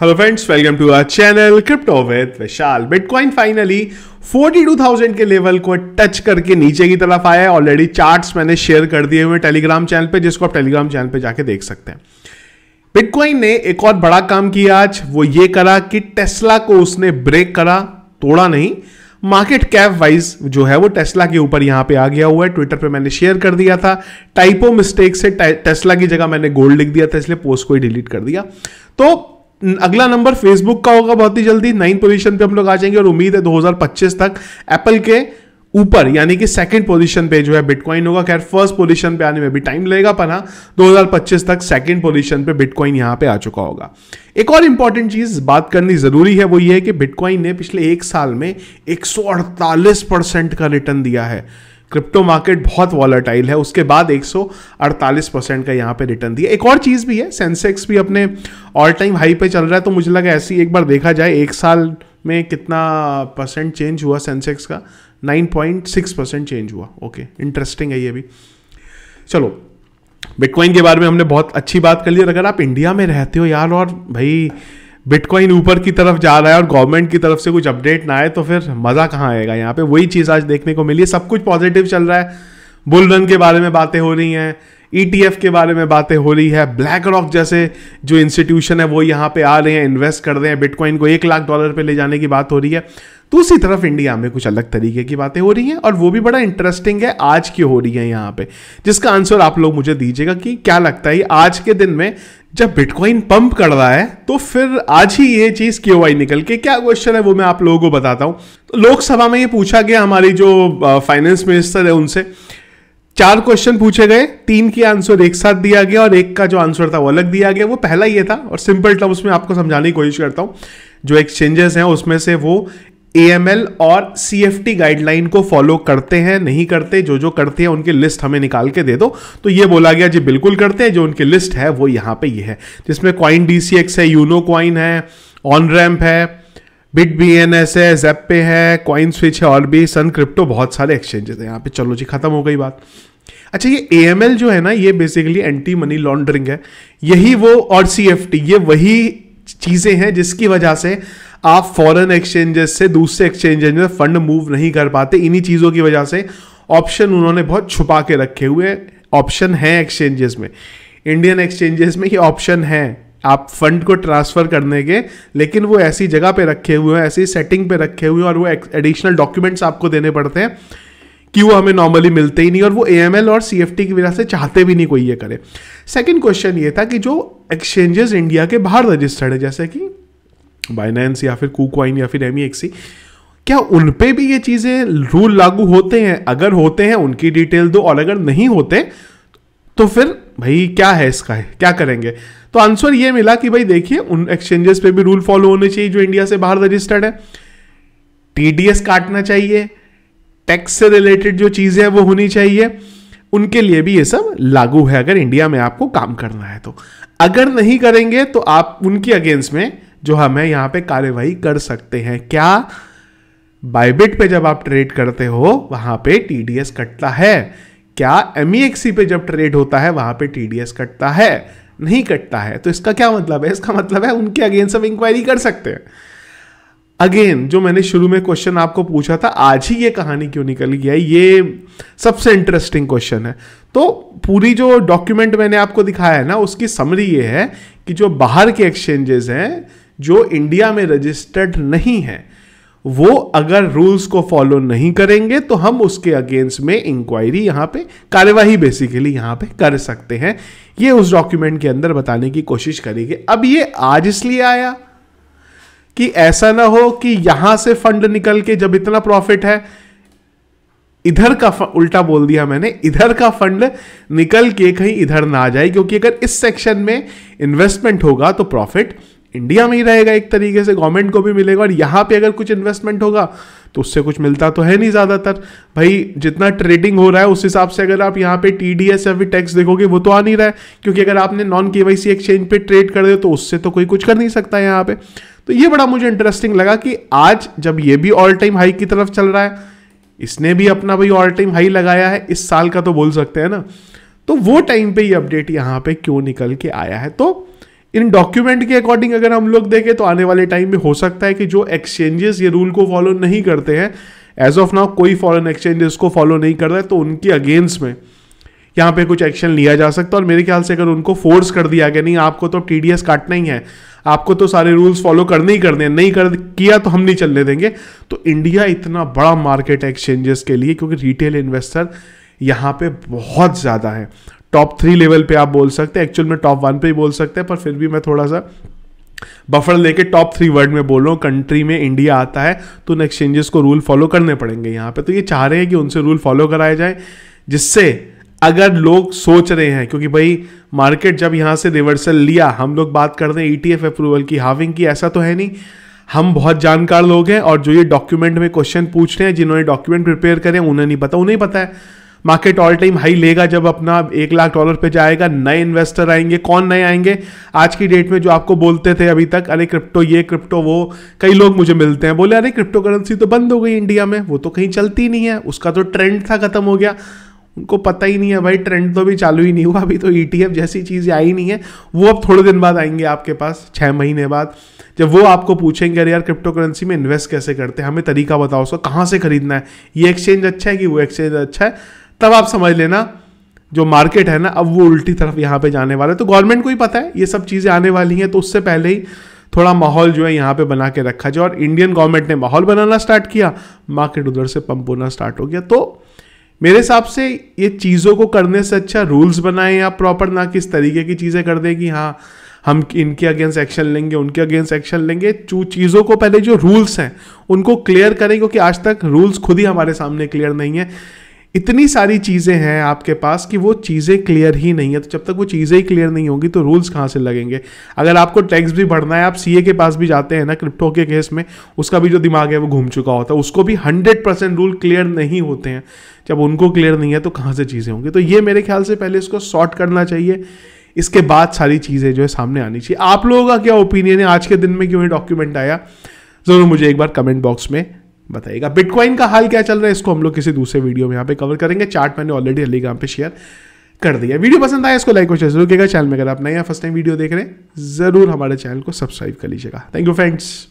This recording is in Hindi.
hello friends welcome to our channel crypto with Vishal bitcoin finally 42,000 के लेवल को टच करके नीचे की तरफ आया है ऑलरेडी चार्ट्स मैंने शेयर कर दिए हुए टेलीग्राम चैनल पे जिसको आप टेलीग्राम चैनल पे जाके देख सकते हैं बिटकॉइन ने एक और बड़ा काम किया आज वो ये करा कि टेस्ला को उसने ब्रेक करा तोड़ा नहीं मार्केट कैप वाइज जो है वो टेस्ला के ऊपर यहां पे आ गया हुआ है ट्विटर पे मैंने शेयर कर दिया था टाइपो मिस्टेक से टेस्ला की जगह मैंने गोल्ड लिख दिया था इसलिए पोस्ट को ही डिलीट कर दिया तो अगला नंबर फेसबुक का होगा बहुत ही जल्दी नाइन पोजीशन पे हम लोग आ जाएंगे और उम्मीद है 2025 तक एप्पल के ऊपर यानी कि सेकंड पोजीशन पे जो है बिटकॉइन होगा खैर फर्स्ट पोजीशन पे आने में भी टाइम लगेगा पर हाँ 2025 तक सेकंड पोजीशन पे बिटकॉइन यहां पे आ चुका होगा एक और इंपॉर्टेंट चीज बात करनी जरूरी है वो ये है कि बिटकॉइन ने पिछले एक साल में एक परसेंट का रिटर्न दिया है क्रिप्टो मार्केट बहुत वॉलरटाइल है उसके बाद 148 परसेंट का यहाँ पे रिटर्न दिया एक और चीज़ भी है सेंसेक्स भी अपने ऑल टाइम हाई पे चल रहा है तो मुझे लगा ऐसी एक बार देखा जाए एक साल में कितना परसेंट चेंज हुआ सेंसेक्स का 9.6 परसेंट चेंज हुआ ओके इंटरेस्टिंग है ये भी चलो बिटकॉइन के बारे में हमने बहुत अच्छी बात कर ली और अगर आप इंडिया में रहते हो यार और भाई बिटकॉइन ऊपर की तरफ जा रहा है और गवर्नमेंट की तरफ से कुछ अपडेट ना आए तो फिर मज़ा कहाँ आएगा यहाँ पे वही चीज़ आज देखने को मिली है सब कुछ पॉजिटिव चल रहा है बुल रन के बारे में बातें हो रही हैं ईटीएफ e के बारे में बातें हो रही है ब्लैक रॉक जैसे जो इंस्टीट्यूशन है वो यहाँ पे आ रहे हैं इन्वेस्ट कर रहे हैं बिटकॉइन को एक लाख डॉलर पे ले जाने की बात हो रही है दूसरी तो तरफ इंडिया में कुछ अलग तरीके की बातें हो रही हैं और वो भी बड़ा इंटरेस्टिंग है आज की हो रही है यहाँ पे जिसका आंसर आप लोग मुझे दीजिएगा कि क्या लगता है आज के दिन में जब बिटकॉइन पंप कर रहा है तो फिर आज ही ये चीज़ क्यों आई निकल के क्या क्वेश्चन है वो मैं आप लोगों को बताता हूँ तो लोकसभा में ये पूछा गया हमारी जो फाइनेंस मिनिस्टर है उनसे चार क्वेश्चन पूछे गए तीन के आंसर एक साथ दिया गया और एक का जो आंसर था वो अलग दिया गया वो पहला ये था और सिंपल टर्म्स में आपको समझाने की कोशिश करता हूँ जो एक्सचेंजेस हैं उसमें से वो ए और सी एफ टी गाइडलाइन को फॉलो करते हैं नहीं करते जो जो करते हैं उनकी लिस्ट हमें निकाल के दे दो तो ये बोला गया जी बिल्कुल करते हैं जो उनकी लिस्ट है वो यहाँ पे ये यह है जिसमें क्वाइन डी है यूनो क्वाइन है ऑन रैम्प है बिट बी एन एस है जेप पे है कॉइन स्विच है और भी सन क्रिप्टो बहुत सारे एक्सचेंजेस हैं यहाँ पे चलो जी खत्म हो गई बात अच्छा ये ए एम एल जो है ना ये बेसिकली एंटी मनी लॉन्ड्रिंग है यही वो और सी एफ टी ये वही चीज़ें हैं जिसकी वजह से आप फॉरेन एक्सचेंजेस से दूसरे एक्सचेंजेस में फंड मूव नहीं कर पाते इन्हीं चीज़ों की वजह से ऑप्शन उन्होंने बहुत छुपा के रखे हुए ऑप्शन हैं एक्सचेंजेस में इंडियन एक्सचेंजेस में ये ऑप्शन हैं आप फंड को ट्रांसफ़र करने के लेकिन वो ऐसी जगह पे रखे हुए हैं ऐसी सेटिंग पे रखे हुए हैं और वो एडिशनल डॉक्यूमेंट्स आपको देने पड़ते हैं कि वो हमें नॉर्मली मिलते ही नहीं और वो ए और सी की वजह से चाहते भी नहीं कोई ये करे सेकेंड क्वेश्चन ये था कि जो एक्सचेंजेस इंडिया के बाहर रजिस्टर्ड है जैसे कि बाइनेंस या फिर कूकवाइन या फिर एम e क्या उन पर भी ये चीज़ें रूल लागू होते हैं अगर होते हैं उनकी डिटेल दो और अगर नहीं होते तो फिर भाई क्या है इसका है क्या करेंगे तो आंसर ये मिला कि भाई देखिए उन एक्सचेंजेस पे भी रूल फॉलो होने चाहिए जो इंडिया से बाहर रजिस्टर्ड है टीडीएस काटना चाहिए टैक्स से रिलेटेड जो चीज़ें हैं वो होनी चाहिए उनके लिए भी ये सब लागू है अगर इंडिया में आपको काम करना है तो अगर नहीं करेंगे तो आप उनकी अगेंस्ट में जो हम है यहाँ पे कार्यवाही कर सकते हैं क्या बाइबिट पे जब आप ट्रेड करते हो वहां पे टीडीएस कटता है क्या एम e पे जब ट्रेड होता है वहां पे टी कटता है नहीं कटता है तो इसका क्या मतलब है इसका मतलब है उनके अगेंस्ट हम इंक्वायरी कर सकते हैं अगेन जो मैंने शुरू में क्वेश्चन आपको पूछा था आज ही ये कहानी क्यों निकल गया है ये सबसे इंटरेस्टिंग क्वेश्चन है तो पूरी जो डॉक्यूमेंट मैंने आपको दिखाया है ना उसकी समरी ये है कि जो बाहर के एक्सचेंजेस हैं जो इंडिया में रजिस्टर्ड नहीं है वो अगर रूल्स को फॉलो नहीं करेंगे तो हम उसके अगेंस्ट में इंक्वायरी यहाँ पे कार्यवाही बेसिकली यहाँ पे कर सकते हैं ये उस डॉक्यूमेंट के अंदर बताने की कोशिश करेंगे अब ये आज इसलिए आया कि ऐसा ना हो कि यहां से फंड निकल के जब इतना प्रॉफिट है इधर का उल्टा बोल दिया मैंने इधर का फंड निकल के कहीं इधर ना आ जाए क्योंकि अगर इस सेक्शन में इन्वेस्टमेंट होगा तो प्रॉफिट इंडिया में ही रहेगा एक तरीके से गवर्नमेंट को भी मिलेगा और यहाँ पे अगर कुछ इन्वेस्टमेंट होगा तो उससे कुछ मिलता तो है नहीं ज़्यादातर भाई जितना ट्रेडिंग हो रहा है उस हिसाब से अगर आप यहाँ पे टी डी एस या फिर टैक्स देखोगे वो तो आ नहीं रहा है क्योंकि अगर आपने non K Y C exchange पर ट्रेड कर दे तो उससे तो कोई कुछ कर नहीं सकता है यहाँ पर तो ये बड़ा मुझे इंटरेस्टिंग लगा कि आज जब ये भी ऑल टाइम हाई की तरफ चल रहा है इसने भी अपना भाई ऑल टाइम हाई लगाया है इस साल का तो बोल सकते हैं ना तो वो टाइम पे ये अपडेट यहाँ पे क्यों निकल के आया है तो इन डॉक्यूमेंट के अकॉर्डिंग अगर हम लोग देखें तो आने वाले टाइम में हो सकता है कि जो एक्सचेंजेस ये रूल को फॉलो नहीं करते हैं एज ऑफ नाउ कोई फॉरेन एक्सचेंजेस को फॉलो नहीं कर रहा है तो उनके अगेंस्ट में यहाँ पे कुछ एक्शन लिया जा सकता है और मेरे ख्याल से अगर उनको फोर्स कर दिया गया नहीं आपको तो टी काटना ही है आपको तो सारे रूल्स फॉलो करने ही करने हैं नहीं कर किया तो हम नहीं चलने देंगे तो इंडिया इतना बड़ा मार्केट है एक्सचेंजेस के लिए क्योंकि रिटेल इन्वेस्टर यहाँ पे बहुत ज़्यादा है टॉप थ्री लेवल पे आप बोल सकते हैं एक्चुअल में टॉप वन पे ही बोल सकते हैं पर फिर भी मैं थोड़ा सा बफर लेके टॉप थ्री वर्ड में बोल रहा हूँ कंट्री में इंडिया आता है तो उन एक्सचेंजेस को रूल फॉलो करने पड़ेंगे यहाँ पे तो ये चाह रहे हैं कि उनसे रूल फॉलो कराए जाए जिससे अगर लोग सोच रहे हैं क्योंकि भाई मार्केट जब यहाँ से रिवर्सल लिया हम लोग बात कर रहे हैं ई e अप्रूवल की हाविंग की ऐसा तो है नहीं हम बहुत जानकार लोग हैं और जो ये डॉक्यूमेंट में क्वेश्चन पूछ रहे हैं जिन्होंने डॉक्यूमेंट प्रिपेयर करें उन्हें नहीं पता उन्हें पता है मार्केट ऑल टाइम हाई लेगा जब अपना एक लाख डॉलर पे जाएगा नए इन्वेस्टर आएंगे कौन नए आएंगे आज की डेट में जो आपको बोलते थे अभी तक अरे क्रिप्टो ये क्रिप्टो वो कई लोग मुझे मिलते हैं बोले अरे क्रिप्टो करेंसी तो बंद हो गई इंडिया में वो तो कहीं चलती नहीं है उसका तो ट्रेंड था खत्म हो गया उनको पता ही नहीं है भाई ट्रेंड तो भी चालू ही नहीं हुआ अभी तो ई e जैसी चीज़ें आई नहीं है वो अब थोड़े दिन बाद आएंगे आपके पास छः महीने बाद जब वो आपको पूछेंगे अरे यार क्रिप्टो करेंसी में इन्वेस्ट कैसे करते हैं हमें तरीका बताओ उसको कहाँ से खरीदना है ये एक्सचेंज अच्छा है कि वो एक्सचेंज अच्छा है तब आप समझ लेना जो मार्केट है ना अब वो उल्टी तरफ यहाँ पे जाने वाला है तो गवर्नमेंट को ही पता है ये सब चीज़ें आने वाली हैं तो उससे पहले ही थोड़ा माहौल जो है यहाँ पे बना के रखा जाए और इंडियन गवर्नमेंट ने माहौल बनाना स्टार्ट किया मार्केट उधर से पंप होना स्टार्ट हो गया तो मेरे हिसाब से ये चीज़ों को करने से अच्छा रूल्स बनाएं आप प्रॉपर ना किस तरीके की चीज़ें कर दें कि हाँ हम इनके अगेंस्ट एक्शन लेंगे उनके अगेंस्ट एक्शन लेंगे चीज़ों को पहले जो रूल्स हैं उनको क्लियर करें क्योंकि आज तक रूल्स खुद ही हमारे सामने क्लियर नहीं है इतनी सारी चीज़ें हैं आपके पास कि वो चीज़ें क्लियर ही नहीं है तो जब तक वो चीज़ें ही क्लियर नहीं होंगी तो रूल्स कहाँ से लगेंगे अगर आपको टैक्स भी भरना है आप सीए के पास भी जाते हैं ना क्रिप्टो के केस में उसका भी जो दिमाग है वो घूम चुका होता है उसको भी हंड्रेड परसेंट रूल क्लियर नहीं होते हैं जब उनको क्लियर नहीं है तो कहाँ से चीज़ें होंगी तो ये मेरे ख्याल से पहले इसको सॉर्ट करना चाहिए इसके बाद सारी चीज़ें जो है सामने आनी चाहिए आप लोगों का क्या ओपिनियन है आज के दिन में क्यों ये डॉक्यूमेंट आया ज़रूर मुझे एक बार कमेंट बॉक्स में बताइएगा बिटकॉइन का हाल क्या चल रहा है इसको हम लोग किसी दूसरे वीडियो में यहाँ पे कवर करेंगे चार्ट मैंने ऑलरेडी टेलीग्राम पे शेयर कर दिया वीडियो पसंद आया इसको लाइक और शेयर जरूर कीजिएगा चैनल में अगर आप नया फर्स्ट टाइम वीडियो देख रहे हैं जरूर हमारे चैनल को सब्सक्राइब कर लीजिएगा थैंक यू फ्रेंड्स